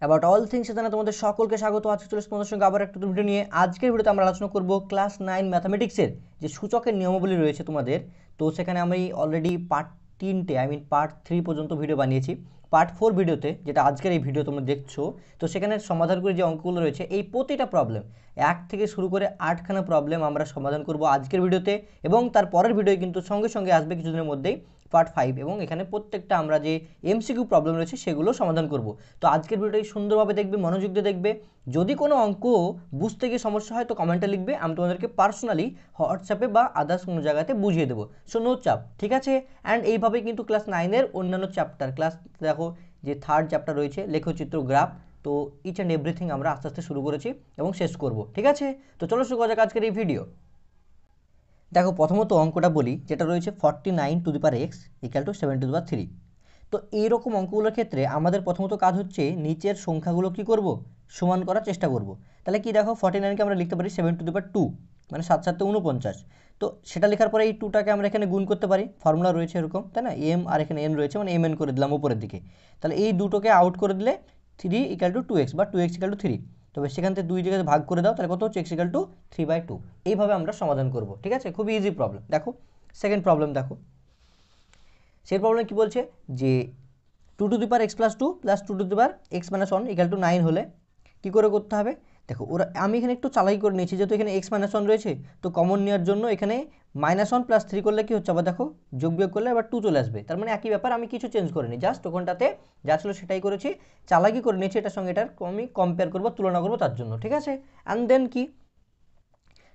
about all things সেখানে তোমাদের সকলকে স্বাগত আজকে চলে তোমাদের সঙ্গে আবার একটা ভিডিও নিয়ে আজকের ভিডিওতে আমরা আলোচনা করব ক্লাস নাইন ম্যাথামেটিক্সের যে সূচকের নিয়মাবলী রয়েছে তোমাদের তো সেখানে আমি অলরেডি পার্ট তিনটে আই মিন পার্ট থ্রি পর্যন্ত ভিডিও বানিয়েছি পার্ট ফোর ভিডিওতে যেটা আজকের এই ভিডিও তোমরা দেখছো তো সেখানে সমাধান করে যে অঙ্কগুলো রয়েছে এই প্রতিটা প্রবলেম এক থেকে শুরু করে আটখানা প্রবলেম আমরা সমাধান করব আজকের ভিডিওতে এবং তার পরের ভিডিও কিন্তু সঙ্গে সঙ্গে আসবে কিছুদিনের মধ্যেই পার্ট ফাইভ এবং এখানে প্রত্যেকটা আমরা যে এমসিকিউ প্রবলেম রয়েছে সেগুলো সমাধান করব তো আজকের ভিডিওটাই সুন্দরভাবে দেখবে মনোযোগ দিয়ে দেখবে যদি কোনো অঙ্ক বুঝতে গিয়ে সমস্যা হয় তো কমেন্টে লিখবে আমি তোমাদেরকে পার্সোনালি হোয়াটসঅ্যাপে বা আদার্স কোনো জায়গাতে বুঝিয়ে দেবো সো নো চাপ ঠিক আছে অ্যান্ড এইভাবে কিন্তু ক্লাস নাইনের অন্যান্য চ্যাপ্টার ক্লাস দেখো যে থার্ড চ্যাপ্টার রয়েছে লেখচিত্র গ্রাফ তো ইচ অ্যান্ড এভরিথিং আমরা আস্তে আস্তে শুরু করেছি এবং শেষ করব ঠিক আছে তো চলো শুরু করা যাক আজকের এই ভিডিও দেখো প্রথমত অঙ্কটা বলি যেটা রয়েছে forty nine to the power x equal to seven to the power three তো এইরকম অঙ্কগুলোর ক্ষেত্রে আমাদের প্রথমত কাজ হচ্ছে নিচের সংখ্যাগুলো কি করব সমান করার চেষ্টা করব তাহলে কি দেখো ফর্টি নাইনকে আমরা লিখতে পারি seven to the power two মানে সাত সাতটা উনপঞ্চাশ তো সেটা লেখার পরে এই টুটাকে আমরা এখানে গুণ করতে পারি ফর্মুলা রয়েছে এরকম তাই না এম আর এখানে এন রয়েছে মানে এম এন করে দিলাম উপরের দিকে তাহলে এই দুটোকে আউট করে দিলে three equal to two x বা two x equal to three তবে সেখান থেকে দুই জায়গায় ভাগ করে দাও তাহলে কত হচ্ছে x equal to three by two এইভাবে আমরা সমাধান করব ঠিক আছে খুবই ইজি প্রবলেম দেখো সেকেন্ড প্রবলেম দেখো সেই প্রবলেম কি বলছে যে two to the power x plus two plus two to the power x minus one equal to nine হলে কী করে করতে হবে দেখো ওরা আমি এখানে একটু চালাই করে নিয়েছি যেহেতু এখানে এক্স মাইনাস ওয়ান রয়েছে তো কমন নেওয়ার জন্য এখানে মাইনাস ওয়ান প্লাস থ্রি করলে কি হচ্ছে আবার দেখো যোগ বিয়োগ করলে আবার টু চলে আসবে তার মানে একই ব্যাপার আমি কিছু চেঞ্জ করিনি জাস্ট ওখানটাতে যা ছিল সেটাই করেছি চালাকি করে নিয়েছি এটার সঙ্গে এটার আমি কম্পেয়ার করবো তুলনা করবো তার জন্য ঠিক আছে অ্যান্ড দেন কি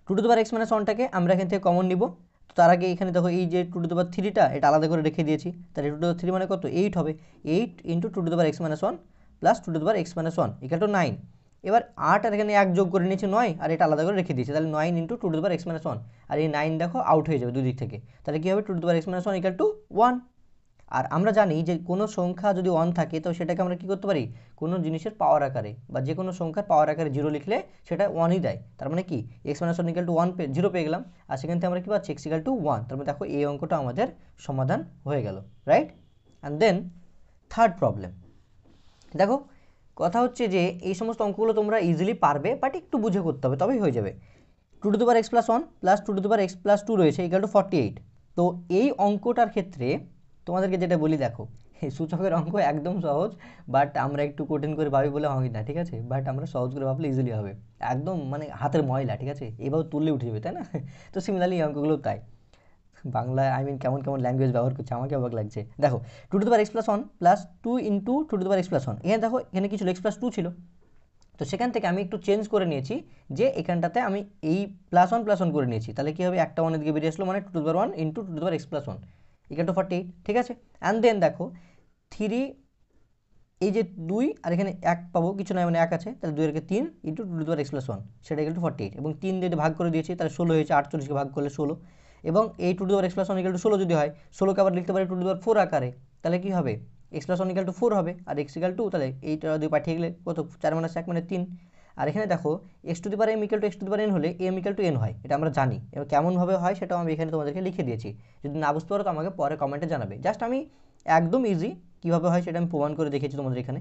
two to the power x minus ওয়ানটাকে আমরা এখান থেকে কমন নিব তো তার আগে এখানে দেখো এই যে টু টু দেবার থ্রিটা এটা আলাদা করে রেখে দিয়েছি তাহলে টু টু থ্রি মানে কত এইট হবে eight into two to the power x minus one plus two to the power x minus one equal তো নাইন এবার আট আর এখানে এক যোগ করে নিয়েছে নয় আর এটা আলাদা করে রেখে দিয়েছে তাহলে নয় into two to power x minus one আর এই নাইন দেখো আউট হয়ে যাবে দুদিক থেকে তাহলে কী হবে two two x minus one equal to one আর আমরা জানি যে কোনো সংখ্যা যদি ওয়ান থাকে তো সেটাকে আমরা কী করতে পারি কোনো জিনিসের পাওয়ার আকারে বা যে কোনো সংখ্যার পাওয়ার আকারে জিরো লিখলে সেটা ওয়ানই দেয় তার মানে কি x minus one equal to one পে জিরো পেয়ে গেলাম আর সেখান থেকে আমরা কী পাচ্ছি এক্স ইকাল টু ওয়ান তার মানে দেখো এই অঙ্কটা আমাদের সমাধান হয়ে গেল right and then third problem দেখো কথা হচ্ছে যে এই সমস্ত অঙ্কগুলো তোমরা ইজিলি পারবে বাট একটু বুঝে করতে হবে তবেই হয়ে যাবে two to the power x plus one plus two to the power x plus two রয়েছে ইকাল টু ফর্টি এইট তো এই অঙ্কটার ক্ষেত্রে তোমাদেরকে যেটা বলি দেখো সূচকের অঙ্ক একদম সহজ বাট আমরা একটু কঠিন করে ভাবি বলে হয় না ঠিক আছে বাট আমরা সহজ করে ভাবলে ইজিলি হবে একদম মানে হাতের ময়লা ঠিক আছে এভাবে তুললে উঠে যাবে তাই না তো সিমিলারলি এই অঙ্কগুলো তাই বাংলায় আই মিন কেমন কেমন ল্যাঙ্গুয়েজ ব্যবহার করছে আমাকে অবাক লাগছে দেখো two to the x plus one plus two into two to the x plus one এখানে দেখো এখানে কিছু এক্স প্লাস টু ছিল তো সেখান থেকে আমি একটু চেঞ্জ করে নিয়েছি যে এখানটাতে আমি এই প্লাস ওয়ান প্লাস ওয়ান করে নিয়েছি তাহলে কী হবে একটা ওয়ানের দিকে বেরিয়ে আসলো মানে two to the one into two to the x plus one equal to forty eight ঠিক আছে অ্যান্ড দেন দেখো থ্রি এই যে দুই আর এখানে এক পাবো কিছু নয় মানে এক আছে তাহলে দুই একে তিন into two two x plus one সেটা ইকাল টু ফর্টি এইট এবং তিন দিয়ে ভাগ করে দিয়েছি তাহলে ষোলো হয়েছে আটচল্লিশকে ভাগ করলে ষোলো এবং এই two the x plus one equal to ষোলো যদি হয় ষোলোকে আবার লিখতে পারি টু ডুয়ার ফোর আকারে তাহলে কী হবে x plus one equal to four হবে আর এক্স ইকাল টু তাহলে এইটা দুই পাঠিয়ে গেলে কত চার মানে এক মানে তিন আর এখানে দেখো x to the power m equal to x to the power n হলে এম ইকাল টু এন হয় এটা আমরা জানি এবং কেমনভাবে হয় সেটাও আমি এখানে তোমাদেরকে লিখে দিয়েছি যদি না বুঝতে পারো তো আমাকে পরে কমেন্টে জানাবে জাস্ট আমি একদম ইজি কীভাবে হয় সেটা আমি প্রমাণ করে দেখেছি তোমাদের এখানে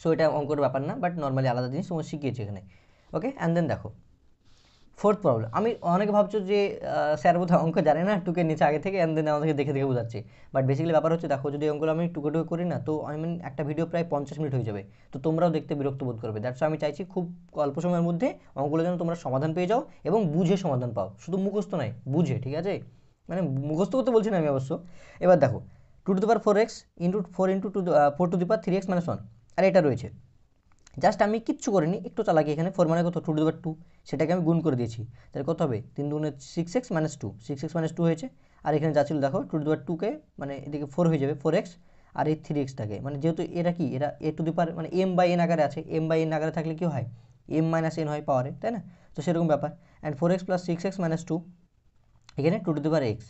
সো এটা অঙ্কর ব্যাপার না বাট নর্মালি আলাদা জিনিস তোমার শিখিয়েছি এখানে ওকে অ্যান্ড দেন দেখো ফোর্থ প্রবলেম আমি অনেকে ভাবছো যে স্যার বোধহয় অঙ্ক জানে না টুকের নিচে আগে থেকে অ্যান্ড দেন আমাদেরকে দেখে দেখে বোঝাচ্ছে বাট বেসিক্যালি ব্যাপার হচ্ছে দেখো যদি অঙ্কগুলো আমি টুকে টুকে করি না তো আই মিন একটা ভিডিও প্রায় পঞ্চাশ মিনিট হয়ে যাবে তো তোমরাও দেখতে বিরক্ত বোধ করবে দ্যাটস আমি চাইছি খুব অল্প সময়ের মধ্যে অঙ্কগুলো যেন তোমরা সমাধান পেয়ে যাও এবং বুঝে সমাধান পাও শুধু মুখস্থ নয় বুঝে ঠিক আছে মানে মুখস্থ করতে বলছি না আমি অবশ্য এবার দেখো two to the power four x into four into two four to the power three x minus one আর এটা রয়েছে জাস্ট আমি কিচ্ছু করিনি একটু চালাকি এখানে ফোর মানে কত টু টু দেবার টু সেটাকে আমি গুণ করে দিয়েছি তাহলে কত হবে তিন দুগুণে six x minus two six x minus two হয়েছে আর এখানে যা ছিল দেখো টু টু দেবার টুকে মানে এদিকে ফোর হয়ে যাবে ফোর এক্স আর এই থ্রি এক্সটাকে মানে যেহেতু এরা কি এরা এ টু দি পার মানে এম বাই এন আকারে আছে এম বাই এন আকারে থাকলে কী হয় এম মাইনাস এন হয় পাওয়ারে তাই না তো সেরকম ব্যাপার and four x plus six x minus two এখানে two to the power x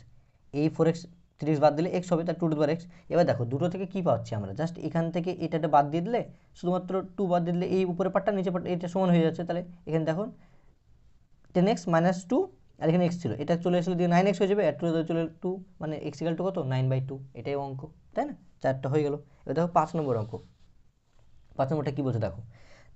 এই ফোর এক্স থ্রি বাদ দিলে এক্স হবে তার টু টু পাওয়ার এক্স এবার দেখো দুটো থেকে কী পাচ্ছি আমরা জাস্ট এখান থেকে এটাটা বাদ দিয়ে দিলে শুধুমাত্র টু বাদ দিয়ে দিলে এই উপরে পাটটা নিচে পাট এটা সমান হয়ে যাচ্ছে তাহলে এখানে দেখুন টেন এক্স মাইনাস টু আর এখানে এক্স ছিল এটা চলে এসেছিল দিয়ে নাইন এক্স হয়ে যাবে আর টু চলে টু মানে এক্স ইকাল টু কত নাইন বাই টু এটাই অঙ্ক তাই না চারটা হয়ে গেল এবার দেখো পাঁচ নম্বর অঙ্ক পাঁচ নম্বরটা কী বলছে দেখো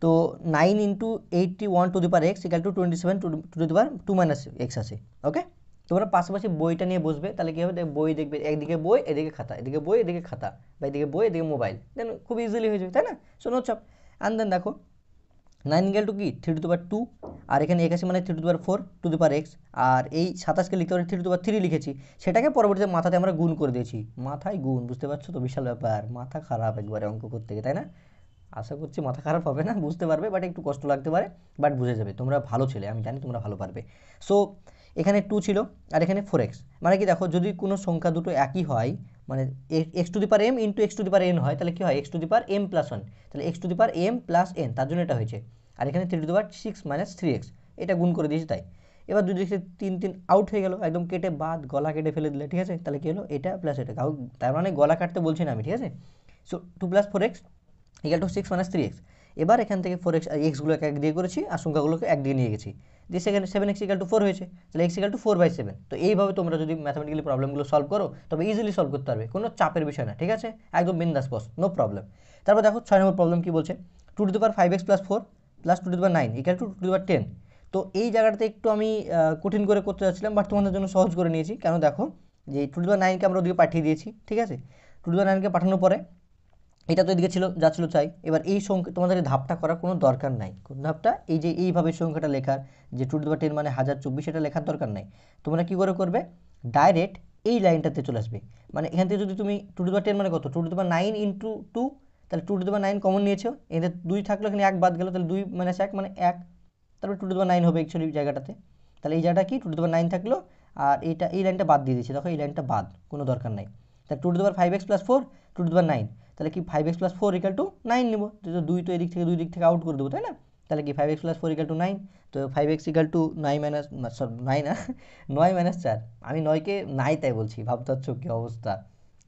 তো nine into eighty one to the power x equal to twenty seven to to the power two minus x আছে ওকে তোমরা পাশাপাশি বইটা নিয়ে বসবে তাহলে কী হবে বই দেখবে একদিকে বই এদিকে খাতা এদিকে বই এদিকে খাতা বা এদিকে বই এদিকে মোবাইল দেন খুব ইজিলি হয়ে যাবে তাই না সো নো চাপ অ্যান্ড দেন দেখো নাইন গেল টু কি থ্রি টু পার টু আর এখানে একাশি মানে three to power four to দু পার এক্স আর এই সাতাশকে লিখতে পারি থ্রি টু পার থ্রি লিখেছি সেটাকে পরবর্তীতে মাথাতে আমরা গুণ করে দিয়েছি মাথায় গুণ বুঝতে পারছো তো বিশাল ব্যাপার মাথা খারাপ একবারে অঙ্ক করতে গিয়ে তাই না আশা করছি মাথা খারাপ হবে না বুঝতে পারবে বাট একটু কষ্ট লাগতে পারে বাট বুঝে যাবে তোমরা ভালো ছেলে আমি জানি তোমরা ভালো পারবে সো এখানে টু ছিল আর এখানে ফোর এক্স মানে কি দেখো যদি কোনো সংখ্যা দুটো একই হয় মানে x to the power m into x to the power n হয় তাহলে কী হয় x to the power m plus one তাহলে x to the power m plus n তার জন্য এটা হয়েছে আর এখানে three to the power six minus three x এটা গুণ করে দিয়েছি তাই এবার দুই দিকে তিন তিন আউট হয়ে গেল একদম কেটে বাদ গলা কেটে ফেলে দিলে ঠিক আছে তাহলে কী হলো এটা প্লাস এটা তার মানে গলা কাটতে বলছি না আমি ঠিক আছে so two plus four x equal to six minus three x এবার এখান থেকে ফোর এক্স এক্সগুলোকে এক দিয়ে করেছি আর সংখ্যাগুলোকে এক দিয়ে নিয়ে গেছি দিয়ে সেখানে seven x equal to four হয়েছে তাহলে x equal to four by seven তো এইভাবে তোমরা যদি ম্যাথামেটিক্যালি প্রবলেমগুলো সলভ করো তবে ইজিলি সলভ করতে পারবে কোনো চাপের বিষয় না ঠিক আছে একদম বিন্দাস বস নো প্রবলেম তারপর দেখো ছয় নম্বর প্রবলেম কী বলছে two to per five x plus four plus two to per nine equal to to the per ten তো এই জায়গাটাতে একটু আমি কঠিন করে করতে যাচ্ছিলাম বাট তোমাদের জন্য সহজ করে নিয়েছি কেন দেখো যে টু টু দি নাইনকে আমরা ওদিকে পাঠিয়ে দিয়েছি ঠিক আছে টু টু দি নাইনকে পাঠানোর পরে এটা তো এদিকে ছিল যা ছিল চাই এবার এই সংখ্যা তোমাদের ধাপটা করার কোনো দরকার নাই কোন ধাপটা এই যে এইভাবে সংখ্যাটা লেখার যে টু টু টেন মানে হাজার চব্বিশ এটা লেখার দরকার নাই তোমরা কী করে করবে ডাইরেক্ট এই লাইনটাতে চলে আসবে মানে এখান থেকে যদি তুমি টু টু টেন মানে কত two to nine into two তাহলে টু টু নাইন কমন নিয়েছো এদের দুই থাকলো এখানে এক বাদ গেলো তাহলে দুই মানে এক মানে এক তারপরে টু টু নাইন হবে অ্যাকচুয়ালি জায়গাটাতে তাহলে এই জায়গাটা কি টু টু নাইন থাকলো আর এটা এই লাইনটা বাদ দিয়ে দিয়েছে দেখো এই লাইনটা বাদ কোনো দরকার নাই তাহলে two to five x plus four two to nine তাহলে কি five x plus four equal to nine নেব তো দুই তো এদিক থেকে দুই দিক থেকে আউট করে দেবো তাই না তাহলে কি five x plus four equal to nine তো ফাইভ এক্স ইকাল টু নয় মাইনাস সরি নাইন না নয় মাইনাস চার আমি নয়কে নাই তাই বলছি ভাবতে পারছো কী অবস্থা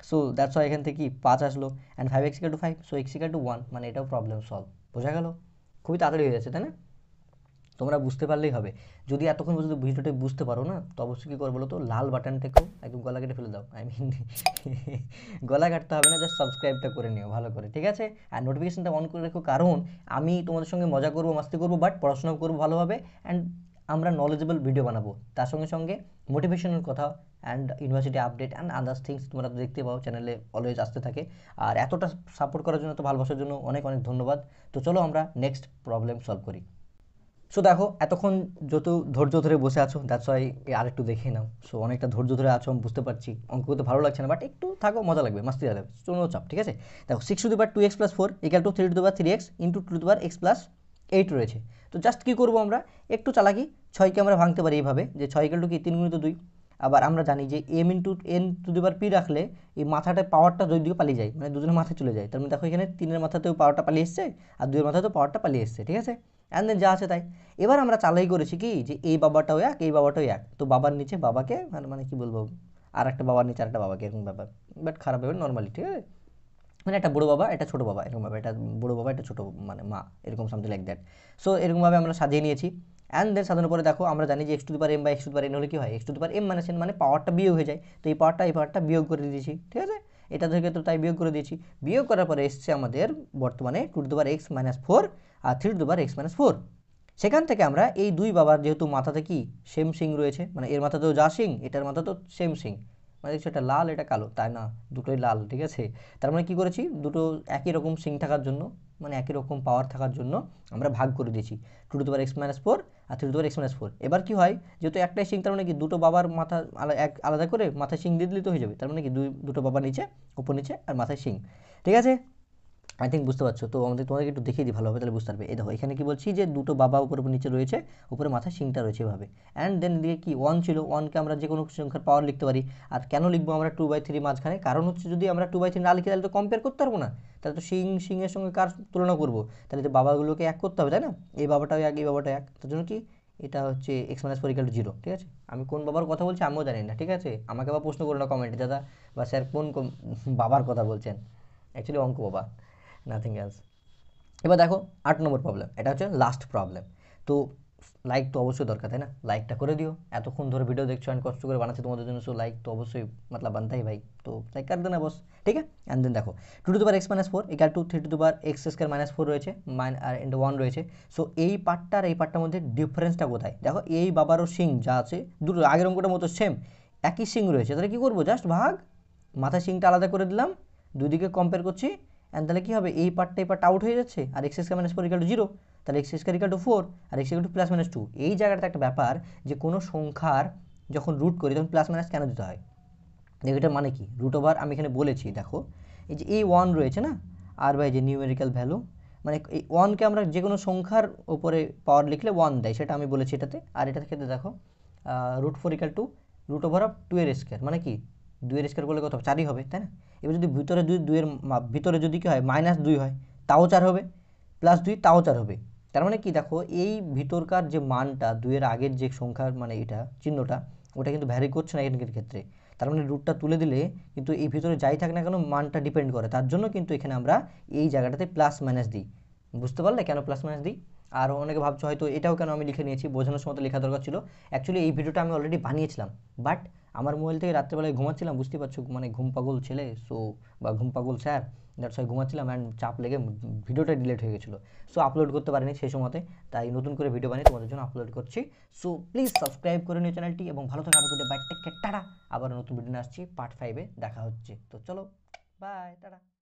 সো দ্যাটস ওয়াই এখান থেকে কি পাঁচ আসলো and five x equal to five so x equal to one মানে এটাও প্রবলেম সলভ বোঝা গেল খুবই তাড়াতাড়ি হয়ে যাচ্ছে তাই না তোমরা বুঝতে পারলেই হবে যদি এতক্ষণ পর্যন্ত ভিডিওটি বুঝতে পারো না তো অবশ্যই কী করো বলো তো লাল বাটনটাকেও একদম গলা কেটে ফেলে দাও আই মিন গলা কাটতে হবে না জাস্ট সাবস্ক্রাইবটা করে নিও ভালো করে ঠিক আছে আর নোটিফিকেশনটা অন করে রেখো কারণ আমি তোমাদের সঙ্গে মজা করবো মাস্তি করবো বাট পড়াশোনাও করবো ভালোভাবে অ্যান্ড আমরা নলেজেবল ভিডিও বানাবো তার সঙ্গে সঙ্গে মোটিভেশনের কথা and university update and others things তোমরা দেখতে পাও চ্যানেলে অলওয়েজ আসতে থাকে আর এতটা সাপোর্ট করার জন্য তো ভালোবাসার জন্য অনেক অনেক ধন্যবাদ তো চলো আমরা নেক্সট প্রবলেম সলভ করি সো দেখো এতক্ষণ যত ধৈর্য ধরে বসে আছো দ্যাটস ওয়াই আর একটু দেখে নাও সো অনেকটা ধৈর্য ধরে আছো আমি বুঝতে পারছি অঙ্ক করতে ভালো লাগছে না বাট একটু থাকো মজা লাগবে মাস্তি লাগবে কোনো চাপ ঠিক আছে দেখো six to the power two x plus four equal to three to the power three x into two the power x plus eight রয়েছে তো জাস্ট কী করবো আমরা একটু চালাকি ছয়কে আমরা ভাঙতে পারি এইভাবে যে ছয় ইকাল টু কি তিন গুণিত দুই আবার আমরা জানি যে M into N two the power P রাখলে এই মাথাটা পাওয়ারটা দুই দিকে পালিয়ে যায় মানে দুজনের মাথায় চলে যায় তার মানে দেখো এখানে তিনের মাথাতেও পাওয়ারটা পালিয়ে এসছে আর দুইয়ের মাথাতেও পাওয়ারটা পালিয়ে এসছে ঠিক আছে অ্যান্ড দেন যা আছে তাই এবার আমরা চালাই করেছি কি যে এই বাবাটাও এক এই বাবাটাও এক তো বাবার নিচে বাবাকে মানে মানে কী বলবো আর একটা বাবার নিচে আরেকটা বাবাকে এরকম ব্যাপার বাট খারাপ হবে নর্মালি ঠিক আছে মানে একটা বড়ো বাবা এটা ছোটো বাবা এরকম একটা বড়ো বাবা এটা ছোটো মানে মা এরকম সামথিং লাইক দ্যাট সো এরকমভাবে আমরা সাজিয়ে নিয়েছি অ্যান্ড দেন সাধারণ পরে দেখো আমরা জানি যে x to the power m বা x to the power n হলে কী হয় x to the power m মানে সেন মানে পাওয়ারটা বিয়োগ হয়ে যায় তো এই পাওয়ারটা এই পাওয়ারটা বিয়োগ করে দিয়েছি ঠিক আছে এটা থেকে তো তাই বিয়োগ করে দিয়েছি বিয়োগ করার পরে এসছে আমাদের বর্তমানে two two x minus four আর three to x minus four সেখান থেকে আমরা এই দুই বাবার যেহেতু মাথাতে কি সেম সিং রয়েছে মানে এর মাথাতেও যা সিং এটার মাথাতেও সেম সিং মানে দেখছো এটা লাল এটা কালো তাই না দুটোই লাল ঠিক আছে তার মানে কী করেছি দুটো একই রকম সিং থাকার জন্য মানে একই রকম পাওয়ার থাকার জন্য আমরা ভাগ করে দিয়েছি two to power x minus four আর three to power x minus four এবার কী হয় যেহেতু একটাই সিং তার মানে কি দুটো বাবার মাথা এক আলাদা করে মাথায় সিং দিয়ে দিলে তো হয়ে যাবে তার মানে কি দুই দুটো বাবা নিচে ওপর নিচে আর মাথায় সিং ঠিক আছে আই থিঙ্ক বুঝতে পারছো তো আমাদের তোমাদেরকে একটু দেখিয়ে দিই ভালোভাবে তাহলে বুঝতে পারবে এই দেখো এখানে কি বলছি যে দুটো বাবা উপরে নিচে রয়েছে উপরে মাথায় সিংটা রয়েছে এভাবে অ্যান্ড দেন দিয়ে কি ওয়ান ছিল ওয়ানকে আমরা যে কোনো সংখ্যার পাওয়ার লিখতে পারি আর কেন লিখবো আমরা টু বাই থ্রি মাঝখানে কারণ হচ্ছে যদি আমরা টু বাই থ্রি না লিখি তাহলে তো কম্পেয়ার করতে পারবো না তাহলে তো সিং সিংয়ের সঙ্গে কার তুলনা করবো তাহলে তো বাবাগুলোকে এক করতে হবে তাই না এই বাবাটাও এক এই বাবাটা এক তার জন্য কি এটা হচ্ছে x minus four to zero ঠিক আছে আমি কোন বাবার কথা বলছি আমিও জানি না ঠিক আছে আমাকে আবার প্রশ্ন করো না কমেন্টে দাদা বা স্যার কোন বাবার কথা বলছেন অ্যাকচুয়ালি অঙ্ক বাবা নাথিং এলস এবার দেখো আট নম্বর প্রবলেম এটা হচ্ছে লাস্ট প্রবলেম তো লাইক তো অবশ্যই দরকার তাই না লাইকটা করে দিও এতক্ষণ ধরে ভিডিও দেখছো অ্যান্ড কষ্ট করে বানাচ্ছে তোমাদের জন্য সো লাইক তো অবশ্যই মতলব বানতাই ভাই তো লাইক কর না বস ঠিক আছে অ্যান্ড দেন দেখো two to the x minus four equal to three to দু power x square minus four রয়েছে মাইন আর এন্ড ওয়ান রয়েছে সো এই পার্টটার এই পার্টটার মধ্যে ডিফারেন্সটা কোথায় দেখো এই বাবারও সিং যা আছে দুটো আগের অঙ্কটার মতো সেম একই সিং রয়েছে তাহলে কী করবো জাস্ট ভাগ মাথা সিংটা আলাদা করে দিলাম দুদিকে কম্পেয়ার করছি অ্যান্ড তাহলে কী হবে এই পার্টটা এই পার্ট আউট হয়ে যাচ্ছে আর x square minus four equal to zero তাহলে x square equal to four আর x equal to plus minus two এই জায়গাটাতে একটা ব্যাপার যে কোনো সংখ্যার যখন রুট করি তখন প্লাস মাইনাস কেন দিতে হয় দেখো এটার মানে কি রুট ওভার আমি এখানে বলেছি দেখো এই যে এই ওয়ান রয়েছে না আর বাই যে নিউমেরিক্যাল ভ্যালু মানে এই ওয়ানকে আমরা যে কোনো সংখ্যার ওপরে পাওয়ার লিখলে ওয়ান দেয় সেটা আমি বলেছি এটাতে আর এটার ক্ষেত্রে দেখো root four equal to root over of two এর স্কোয়ার মানে কি দুইয়ের স্কোয়ার করলে কত চারই হবে তাই না এবার যদি ভিতরে দুই দুইয়ের ভিতরে যদি কী হয় মাইনাস দুই হয় তাও চার হবে প্লাস দুই তাও চার হবে তার মানে কি দেখো এই ভিতরকার যে মানটা দুইয়ের আগের যে সংখ্যার মানে এটা চিহ্নটা ওটা কিন্তু ভ্যারি করছে না এখানকার ক্ষেত্রে তার মানে রুটটা তুলে দিলে কিন্তু এই ভিতরে যাই থাক না কেন মানটা ডিপেন্ড করে তার জন্য কিন্তু এখানে আমরা এই জায়গাটাতে প্লাস মাইনাস দিই বুঝতে পারলে কেন প্লাস মাইনাস দিই আর অনেকে ভাবছো হয়তো এটাও কেন আমি লিখে নিয়েছি বোঝানোর সময় লেখা দরকার ছিল অ্যাকচুয়ালি এই ভিডিওটা আমি অলরেডি বানিয়েছিলাম বাট আমার মোবাইল থেকে রাত্রেবেলায় ঘুমাচ্ছিলাম বুঝতে পারছো মানে ঘুম পাগল ছেলে সো বা ঘুম পাগল স্যার দ্যাটস ওয়াই ঘুমাচ্ছিলাম অ্যান্ড চাপ লেগে ভিডিওটা ডিলেট হয়ে গেছিলো সো আপলোড করতে পারিনি সেই সময়তে তাই নতুন করে ভিডিও বানিয়ে তোমাদের জন্য আপলোড করছি সো প্লিজ সাবস্ক্রাইব করে নিও চ্যানেলটি এবং ভালো থাকা আমি বাইকটা টেক টাটা আবার নতুন ভিডিও আসছি পার্ট ফাইভে দেখা হচ্ছে তো চলো বাই টাটা